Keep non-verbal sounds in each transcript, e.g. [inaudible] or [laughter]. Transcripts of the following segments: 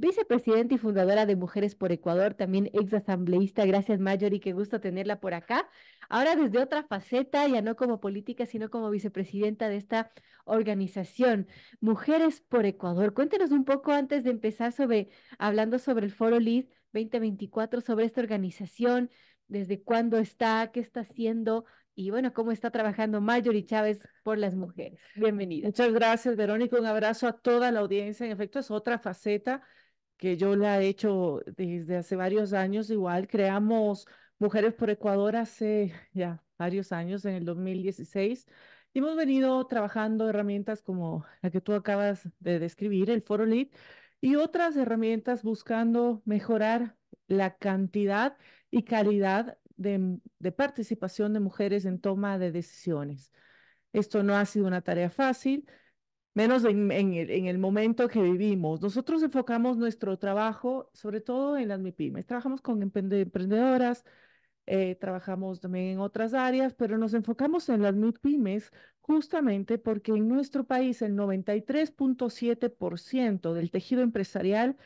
vicepresidenta y fundadora de Mujeres por Ecuador, también ex asambleísta. Gracias, Mayori, qué gusto tenerla por acá. Ahora desde otra faceta, ya no como política, sino como vicepresidenta de esta organización, Mujeres por Ecuador. Cuéntenos un poco antes de empezar sobre, hablando sobre el Foro Lead 2024, sobre esta organización, desde cuándo está, qué está haciendo, y bueno, cómo está trabajando y Chávez por las mujeres. Bienvenida. Muchas gracias, Verónica. Un abrazo a toda la audiencia. En efecto, es otra faceta que yo la he hecho desde hace varios años. Igual creamos Mujeres por Ecuador hace [laughs] ya varios años, en el 2016. Y hemos venido trabajando herramientas como la que tú acabas de describir, el Foro Lead, y otras herramientas buscando mejorar la cantidad y calidad de, de, participación de mujeres en toma de decisiones. Esto no ha sido una tarea fácil, menos en, el, momento que vivimos. Nosotros enfocamos nuestro trabajo, sobre todo en las MIPIMES. Trabajamos con emprendedoras, eh, trabajamos también en otras áreas, pero nos enfocamos en las MIPIMES justamente porque en nuestro país el 93.7% del tejido empresarial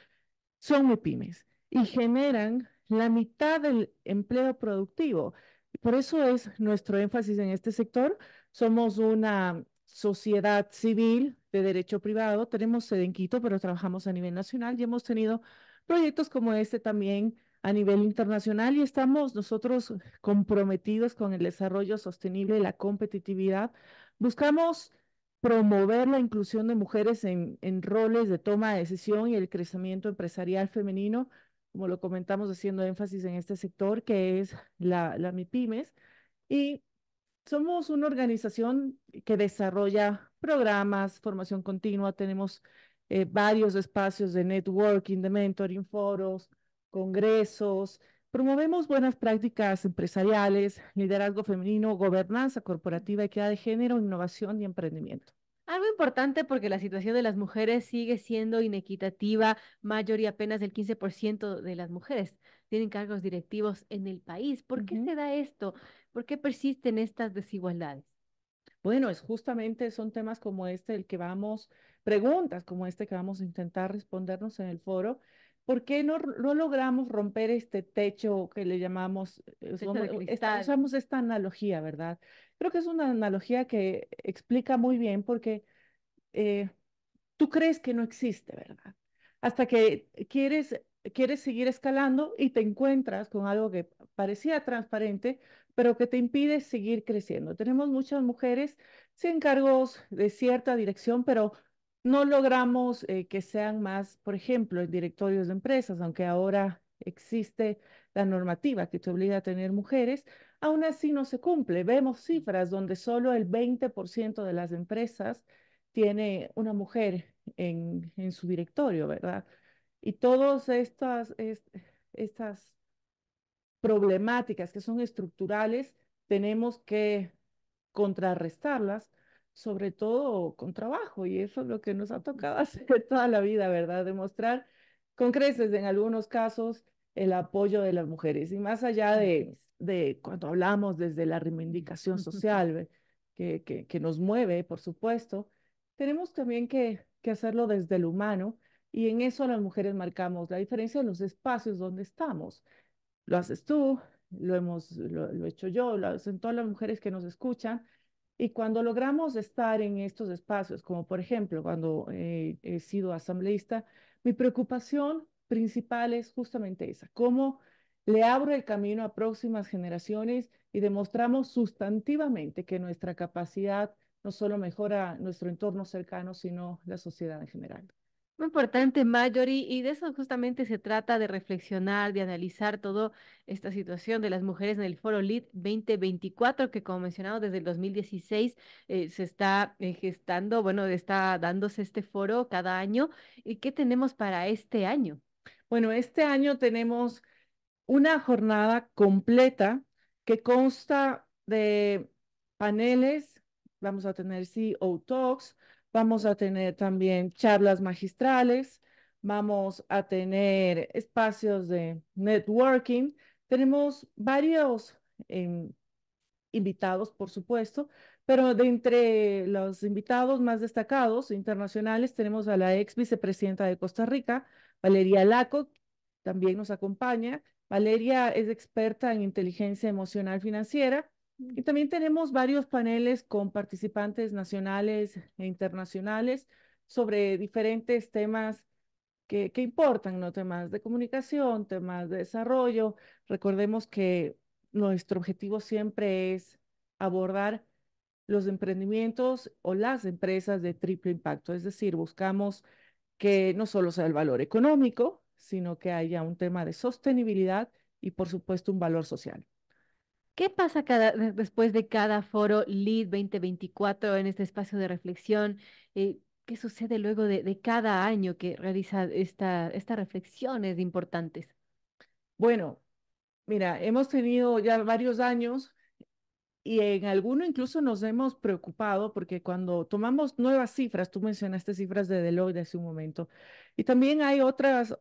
son MIPIMES y generan la mitad del empleo productivo. Por eso es nuestro énfasis en este sector. Somos una sociedad civil de derecho privado. Tenemos sede en Quito, pero trabajamos a nivel nacional y hemos tenido proyectos como este también a nivel internacional y estamos nosotros comprometidos con el desarrollo sostenible y la competitividad. Buscamos promover la inclusión de mujeres en, en roles de toma de decisión y el crecimiento empresarial femenino, como lo comentamos haciendo énfasis en este sector que es la, la MIPIMES. Y somos una organización que desarrolla programas, formación continua, tenemos eh, varios espacios de networking, de mentoring, foros, congresos, promovemos buenas prácticas empresariales, liderazgo femenino, gobernanza corporativa, equidad de género, innovación y emprendimiento. Algo importante porque la situación de las mujeres sigue siendo inequitativa, mayor y apenas del 15% de las mujeres tienen cargos directivos en el país. ¿Por qué se da esto? ¿Por qué persisten estas desigualdades? Bueno, es justamente son temas como este el que vamos, preguntas como este que vamos a intentar respondernos en el foro. ¿Por qué no, no logramos romper este techo que le llamamos, eh, usamos esta, analogía, ¿verdad? Creo que es una analogía que explica muy bien porque eh, tú crees que no existe, ¿verdad? Hasta que quieres quieres seguir escalando y te encuentras con algo que parecía transparente, pero que te impide seguir creciendo. Tenemos muchas mujeres sin cargos de cierta dirección, pero no logramos eh, que sean más, por ejemplo, en directorios de empresas, aunque ahora existe la normativa que te obliga a tener mujeres, aún así no se cumple. Vemos mm. cifras donde solo el 20% de las empresas tiene una mujer en su directorio, ¿verdad? Y todas estas, estas problemáticas que son estructurales, tenemos que contrarrestarlas, sobre todo con trabajo, y eso es lo que nos ha tocado [laughs] hacer toda la vida, ¿verdad? Demostrar con creces en algunos casos el apoyo de las mujeres. Y más allá de, cuando hablamos desde la reivindicación [laughs] social que, que, nos mueve, por supuesto, tenemos también que, que hacerlo desde el humano y en eso las mujeres marcamos la diferencia en los espacios donde estamos. Lo haces tú, lo hemos lo, he hecho yo, lo hacen todas las mujeres que nos escuchan. Y cuando logramos estar en estos espacios, como por ejemplo cuando eh, he sido asambleísta, mi preocupación principal es justamente esa, cómo le abro el camino a próximas generaciones y demostramos sustantivamente que nuestra capacidad no solo mejora nuestro entorno cercano, sino la sociedad en general. Muy importante, Majori, y de eso justamente se trata de reflexionar, de analizar toda esta situación de las mujeres en el Foro LID 2024, que como mencionado, desde el 2016 eh, se está eh, gestando, bueno, está dándose este foro cada año. ¿Y qué tenemos para este año? Bueno, este año tenemos una jornada completa que consta de paneles, vamos a tener CEO Talks, Vamos a tener también charlas magistrales, vamos a tener espacios de networking. Tenemos varios em, invitados, por supuesto, pero de entre los invitados más destacados internacionales tenemos a la ex vicepresidenta de Costa Rica, Valeria Laco, también nos acompaña. Valeria es experta en inteligencia emocional financiera y también tenemos varios paneles con participantes nacionales e internacionales sobre diferentes temas que, importan, ¿no? Temas de comunicación, temas de desarrollo. Recordemos que nuestro objetivo siempre es abordar los emprendimientos o las empresas de triple impacto, es decir, buscamos que no solo sea el valor económico, sino que haya un tema de sostenibilidad y, por supuesto, un valor social. ¿Qué pasa cada, después de cada foro LEAD 2024 en este espacio de reflexión? Eh, ¿Qué sucede luego de, de, cada año que realiza esta, estas reflexiones importantes? Bueno, mira, hemos tenido ya varios años y en alguno incluso nos hemos preocupado porque cuando tomamos nuevas cifras, tú mencionaste cifras de Deloitte hace un momento, y también hay otras,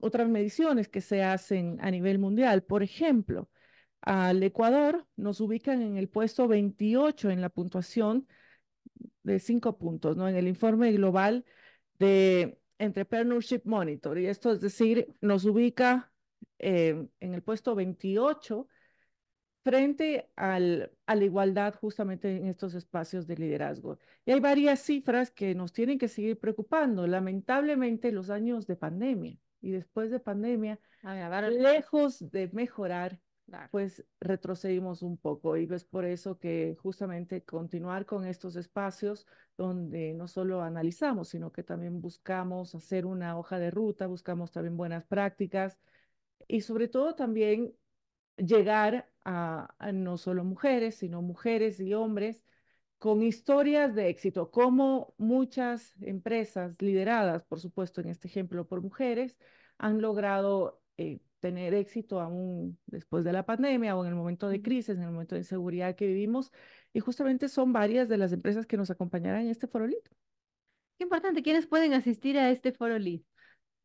otras mediciones que se hacen a nivel mundial. Por ejemplo, al Ecuador, nos ubican en el puesto 28 en la puntuación de cinco puntos, ¿no? En el informe global de Entrepreneurship Monitor. Y esto es decir, nos ubica eh, en el puesto 28 frente al, a la igualdad justamente en estos espacios de liderazgo. Y hay varias cifras que nos tienen que seguir preocupando. Lamentablemente, los años de pandemia y después de pandemia, a lejos de mejorar, pues retrocedimos un poco. Y es por eso que justamente continuar con estos espacios donde no solo analizamos, sino que también buscamos hacer una hoja de ruta, buscamos también buenas prácticas y sobre todo también llegar a, no solo mujeres, sino mujeres y hombres con historias de éxito, como muchas empresas lideradas, por supuesto, en este ejemplo por mujeres, han logrado eh, tener éxito aún después de la pandemia o en el momento de crisis, en el momento de inseguridad que vivimos. Y justamente son varias de las empresas que nos acompañarán en este foro Qué importante, ¿quiénes pueden asistir a este foro lead?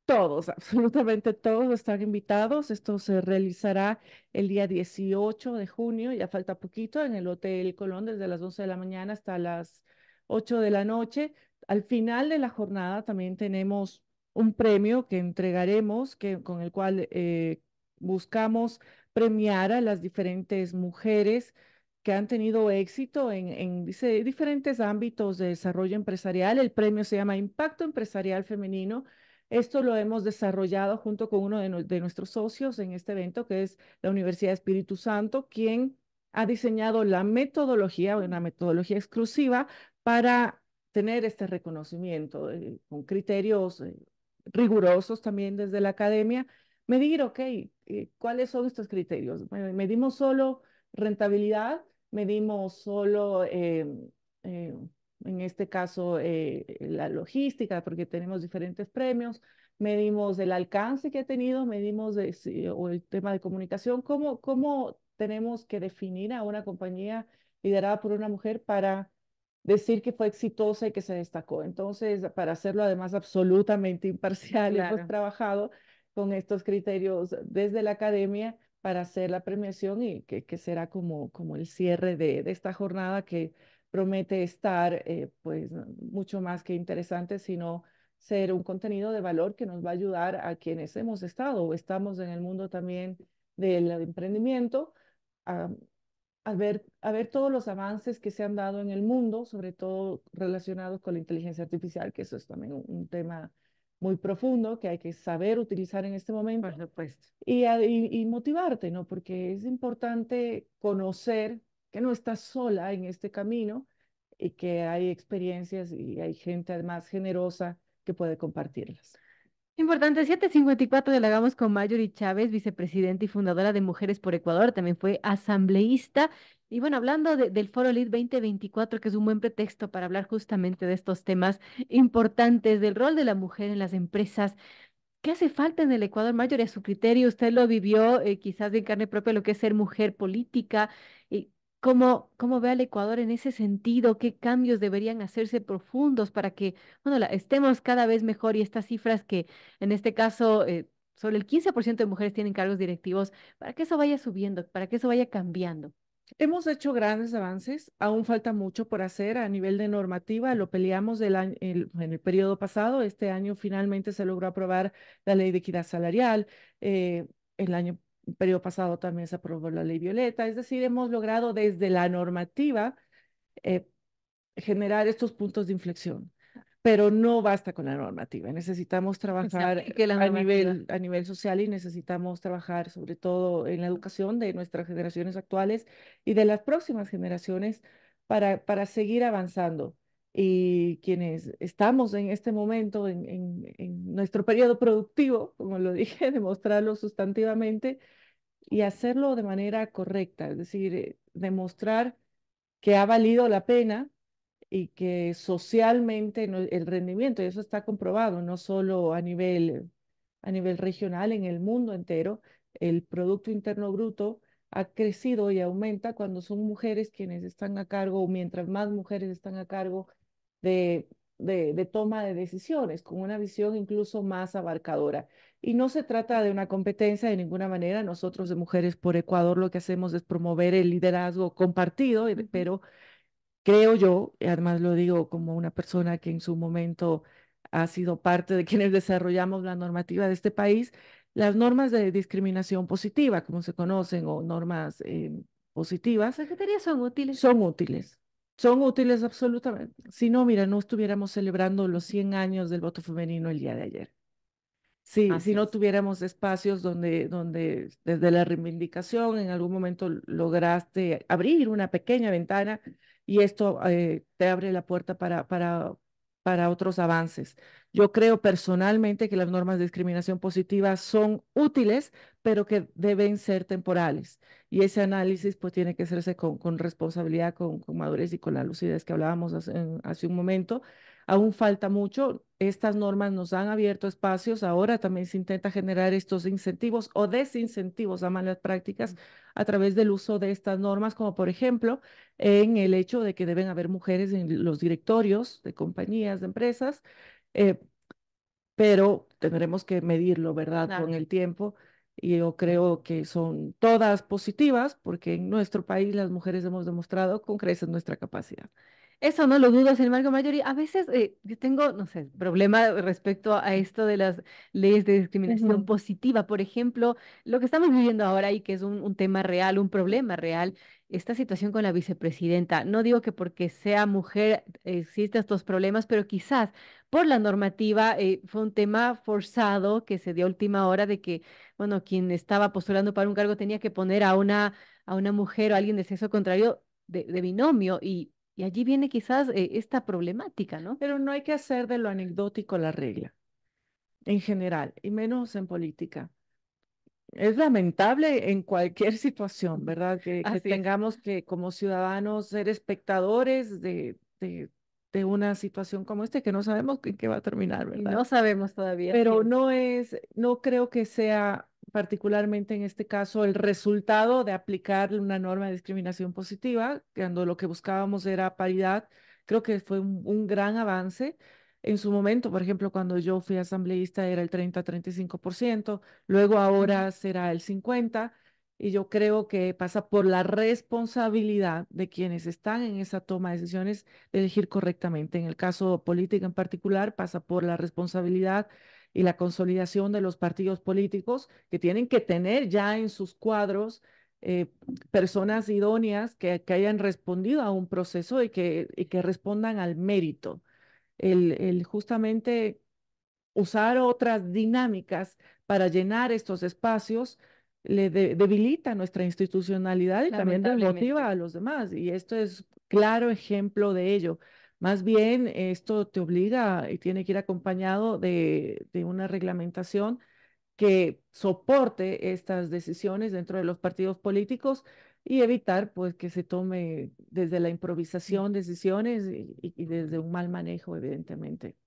Todos, [laughs] absolutamente todos están invitados. Esto se realizará el día 18 de junio, ya falta poquito, en el Hotel Colón desde las 11 de la mañana hasta las 8 de la noche. Al final de la jornada también tenemos un premio que entregaremos, que, con el cual eh, buscamos premiar a las diferentes mujeres que han tenido éxito en, diferentes ámbitos de desarrollo empresarial. El premio se llama Impacto Empresarial Femenino. Esto lo hemos desarrollado junto con uno de, nuestros socios en este evento, que es la Universidad Espíritu Santo, quien ha diseñado la metodología, una metodología exclusiva para tener este reconocimiento eh, con criterios eh, rigurosos también desde la academia, medir, ok, eh, ¿cuáles son estos criterios? medimos solo rentabilidad, medimos solo, em, em, en este caso, eh, la logística, porque tenemos diferentes premios, medimos el alcance que ha tenido, medimos el tema de comunicación, ¿Cómo, cómo tenemos que definir a una compañía liderada por una mujer para decir que fue exitosa y que se destacó. Entonces, para hacerlo además absolutamente [laughs] imparcial, hemos trabajado con estos criterios desde la academia para hacer la premiación y que, que será como, como el cierre de, esta jornada que promete estar eh, pues mucho más que interesante, sino ser un contenido de valor que nos va a ayudar a quienes hemos estado o estamos en el mundo también del emprendimiento a a ver, a ver todos los avances que se han dado en el mundo, sobre todo relacionados con la inteligencia artificial, que eso es también un, tema muy profundo que hay que saber utilizar en este momento. Por supuesto. Y, y, motivarte, ¿no? Porque es importante conocer que no estás sola en este camino y que hay experiencias y hay gente además generosa que puede compartirlas. Importante, 754 dialogamos con Mayuri Chávez, vicepresidenta y fundadora de Mujeres por Ecuador, también fue asambleísta. Y bueno, hablando del Foro LID 2024, que es un buen pretexto para hablar justamente de estos temas importantes, del rol de la mujer en las empresas. ¿Qué hace falta en el Ecuador, Mayuri, a su criterio? Usted lo vivió eh, quizás de carne propia, lo que es ser mujer política. ¿Y ¿Cómo, cómo ve al Ecuador en ese sentido? ¿Qué cambios deberían hacerse profundos para que bueno, estemos cada vez mejor y estas cifras que en este caso eh, sobre el 15% de mujeres tienen cargos directivos, para que eso vaya subiendo, para que eso vaya cambiando? Hemos hecho grandes avances, aún falta mucho por hacer a nivel de normativa, lo peleamos en el periodo pasado, este año finalmente se logró aprobar la ley de equidad salarial, eh, el año el periodo pasado también se aprobó la ley violeta, es decir, hemos logrado desde la normativa eh, generar estos puntos de inflexión. Pero no basta con la normativa, necesitamos trabajar a, nivel, a nivel social y necesitamos trabajar sobre todo en la educación de nuestras generaciones actuales y de las próximas generaciones para, para seguir avanzando y quienes estamos en este momento en, en, nuestro periodo productivo, como lo [laughs] dije, demostrarlo sustantivamente y hacerlo de manera correcta, es decir, eh, demostrar que ha valido la pena y que socialmente el rendimiento, y eso está comprobado, no solo a nivel, a nivel regional, en el mundo entero, el Producto Interno Bruto ha crecido y aumenta cuando son mujeres quienes están a cargo, o mientras más mujeres están a cargo de, de, toma de decisiones, con una visión incluso más abarcadora. Y no se trata de una competencia de ninguna manera. Nosotros de Mujeres por Ecuador lo que hacemos es promover el liderazgo compartido, eh, pero creo yo, y además lo digo como una persona que en su momento ha sido parte de [laughs] quienes desarrollamos la normativa de este país, las normas de discriminación positiva, como se conocen, o normas eh, positivas. son útiles. Son útiles. Son útiles absolutamente. Si no, mira, no estuviéramos celebrando los 100 años del voto femenino el día de ayer. Sí, si no tuviéramos espacios donde, donde desde la reivindicación en algún momento lograste abrir una pequeña ventana y esto eh, te abre la puerta para, para para otros avances. Yo creo personalmente que las normas de discriminación positiva son útiles, pero que deben ser temporales. Y ese análisis pues tiene que hacerse con, responsabilidad, con, madurez y con la lucidez que hablábamos hace un momento, Aún falta mucho. Estas normas nos han abierto espacios. Ahora también se intenta generar estos incentivos o desincentivos a malas prácticas a través del uso de estas normas, como por ejemplo en el hecho de que deben haber mujeres en los directorios de compañías, de empresas. Eh, pero tendremos que medirlo, ¿verdad? Con el tiempo. Y yo creo que son todas positivas porque en nuestro país las mujeres hemos demostrado con creces nuestra capacidad. Eso no lo dudo, sin embargo, mayoría a veces eh, yo tengo, no sé, problema respecto a esto de las leyes de discriminación positiva. Por ejemplo, lo que estamos viviendo ahora y que es un, tema real, un problema real, esta situación con la vicepresidenta. No digo que porque sea mujer existan estos problemas, pero quizás por la normativa eh, fue un tema forzado que se dio a última hora de que, bueno, quien estaba postulando para un cargo tenía que poner a una, a una mujer o alguien de sexo contrario de binomio y y allí viene quizás eh, esta problemática, ¿no? Pero no hay que hacer de lo anecdótico la regla, en general, y menos en política. Es lamentable en cualquier [laughs] situación, ¿verdad? Que, tengamos que como ciudadanos ser espectadores de, una situación como esta que no sabemos qué va a terminar, ¿verdad? no sabemos todavía. Pero no es, no creo que sea particularmente en este caso, el resultado de aplicar una norma de discriminación positiva, cuando lo que buscábamos era paridad, creo que fue un, gran avance. En su momento, por ejemplo, cuando yo fui asambleísta era el 30-35%, luego ahora será el 50%, y yo creo que pasa por la responsabilidad de quienes están en esa toma de decisiones de elegir correctamente. En el caso político en particular, pasa por la responsabilidad y la consolidación de los partidos políticos que tienen que tener ya en sus cuadros eh, personas idóneas que, que, hayan respondido a un proceso y que, que respondan al mérito. El, el, justamente usar otras dinámicas para llenar estos espacios le debilita nuestra institucionalidad y también desmotiva a los demás. Y esto es claro ejemplo de ello. Más bien, esto te obliga y tiene que ir acompañado de, una reglamentación que soporte estas decisiones dentro de los partidos políticos y evitar pues que se tome desde la improvisación decisiones y desde un mal manejo, evidentemente.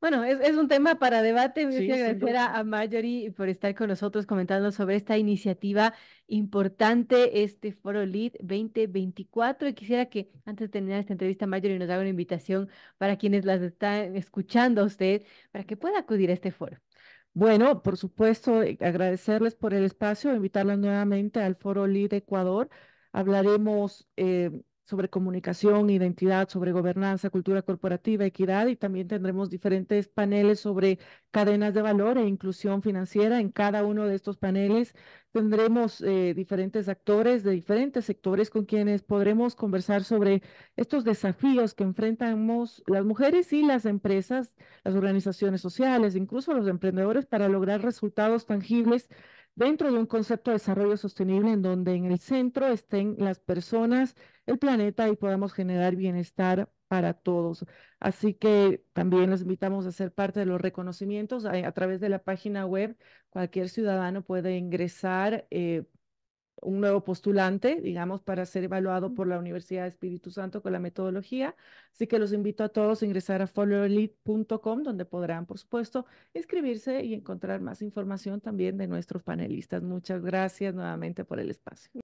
Bueno, es, un tema para debate. Me gustaría agradecer a Mayori por estar con nosotros comentando sobre esta iniciativa importante, este Foro Lead 2024. Y quisiera que antes de terminar esta entrevista, Mayori nos haga una invitación para quienes las están escuchando a usted, para que pueda acudir a este foro. Bueno, por supuesto, eh, agradecerles por el espacio, invitarlos nuevamente al Foro Lead Ecuador. Hablaremos eh, sobre comunicación, identidad, sobre gobernanza, cultura corporativa, equidad y también tendremos diferentes paneles sobre cadenas de valor e inclusión financiera. En cada uno de estos paneles tendremos eh, diferentes actores de diferentes sectores con quienes podremos conversar sobre estos desafíos que enfrentamos las mujeres y las empresas, las organizaciones sociales, incluso los emprendedores para lograr resultados tangibles dentro de un concepto de desarrollo sostenible en donde en el centro estén las personas, el planeta y podamos generar bienestar para todos. Así que también los invitamos a ser parte de los reconocimientos eh, a, través de la página web. Cualquier ciudadano puede ingresar. Eh, un nuevo postulante, digamos, para ser evaluado por la Universidad de Espíritu Santo con la metodología. Así que los invito a todos a ingresar a followlead.com donde podrán, por supuesto, inscribirse y encontrar más información también de nuestros panelistas. Muchas gracias nuevamente por el espacio.